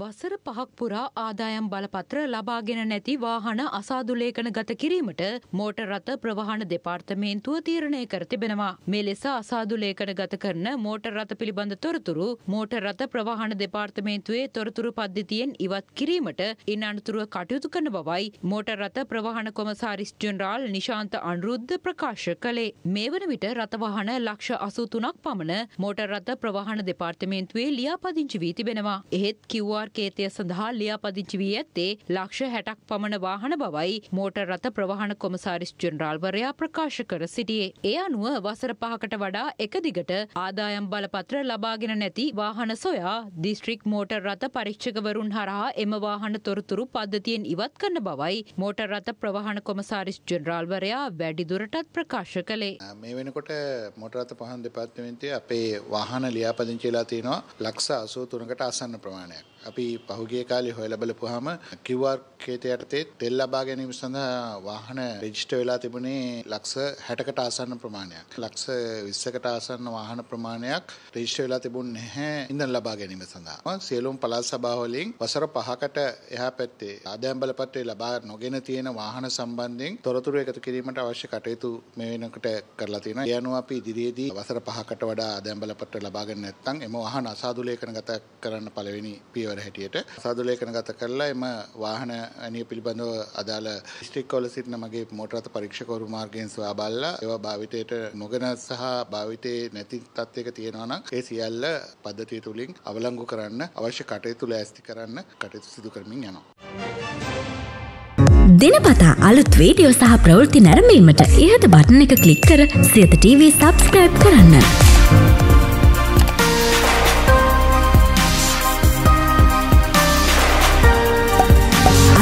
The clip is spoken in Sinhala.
වසර පහක් පුරා ආදායම් බලපත්‍ර ලබාගෙන නැති වාහන අසාදුලේඛන ගත කිරීමට මෝටර් රථ ප්‍රවාහන දෙපාර්තමේන්තුව තීරණය කර තිබෙනවා. මේ ලෙස අසාදුලේඛන ගත කරන මෝටර් රථ පිළිබඳ තොරතුරු මෝටර් රථ ප්‍රවාහන දෙපාර්තමේන්තුවේ තොරතුරු පද්ධතියෙන් ඉවත් කිරීමට ඉන් අනතුරුව කටයුතු කරන බවයි මෝටර් රථ ප්‍රවාහන කොමසාරිස් ජෙනරාල් නිශාන්ත අනුරුද්ධ ප්‍රකාශ කළේ. මේ වන විට රථ වාහන ලක්ෂ 83ක් පමණ මෝටර් රථ ප්‍රවාහන දෙපාර්තමේන්තුවේ ලියාපදිංචි වී තිබෙනවා. එහෙත් කිව්වා සම්පර්කේතය සඳහා ලියාපදිංචි වී ඇත්තේ ලක්ෂ හැටක් පමණ වාහන බවයි මෝටර් රථ ප්‍රවාහන කොමසාරිස් ජනරාල්වරයා ප්‍රකාශ කර සිටියේ. ඒ අනුව වසර පහකට වඩා එක දිගට ආදායම් බලපත්‍ර ලබාගෙන නැති වාහන සොයා දිස්ත්‍රික් මෝටර් රථ පරීක්ෂකවරුන් හරහා එම වාහන තොරතුරු පද්ධතියෙන් ඉවත් කරන බවයි මෝටර් රථ ප්‍රවාහන කොමසාරිස් ජනරාල්වරයා වැඩිදුරටත් ප්‍රකාශ කළේ. මේ වෙනකොට මෝටර් රථ පහන් දෙපාර්තමේන්තුවේ අපේ වාහන ලියාපදිංචිලා තියෙනවා ලක්ෂ 83කට ආසන්න ප්‍රමාණයක්. අපි පහුගිය කාලේ හොයලා බලපුවාම QR කේත යටතේ තෙල් ලබා ගැනීම සඳහා වාහන රෙජිස්ටර් වෙලා තිබුණේ ලක්ෂ 60කට ආසන්න ප්‍රමාණයක්. ලක්ෂ 20කට ආසන්න වාහන ප්‍රමාණයක් රෙජිස්ටර් වෙලා තිබුණේ නැහැ ඉන්ධන ලබා ගැනීම සඳහා. සියලුම පළාත් සභාවලින් වසර 5කට එහා පැත්තේ ආදායම් බලපත්‍රය ලබා නොගෙන තියෙන වාහන සම්බන්ධයෙන් තොරතුරු එකතු කිරීමට අවශ්‍ය කටයුතු මේ වෙනකොට කරලා තියෙනවා. ඒ අනුව අපි ඉදිරියේදී වසර 5කට වඩා ආදායම් බලපත්‍ර ලබා ගන්න නැත්නම් එම වාහන අසාධු ලේඛන ගත කරන්න පළවෙනි පියවර මැතිවර හැටියට සාදු ලේඛනගත කරලා එම වාහන ඇණිය පිළිබඳව අදාළ දිස්ත්‍රික්කවල සිටින මගේ මෝටර රථ පරීක්ෂකවරු මාර්ගයෙන් සොයා බලලා ඒවා භාවිතයට නොගෙන සහ භාවිතේ නැති තත්ත්වයක තියෙනවා නම් ඒ සියල්ල පද්ධතිය තුලින් අවලංගු කරන්න අවශ්‍ය කටයුතු ලෑස්ති කරන්න කටයුතු සිදු කරමින් යනවා. දෙනපතා අලුත් වීඩියෝ සහ ප්‍රවෘති නැරඹීමට ඉහත බටන එක ක්ලික් කර සියත TV සබස්ක්‍රයිබ් කරන්න.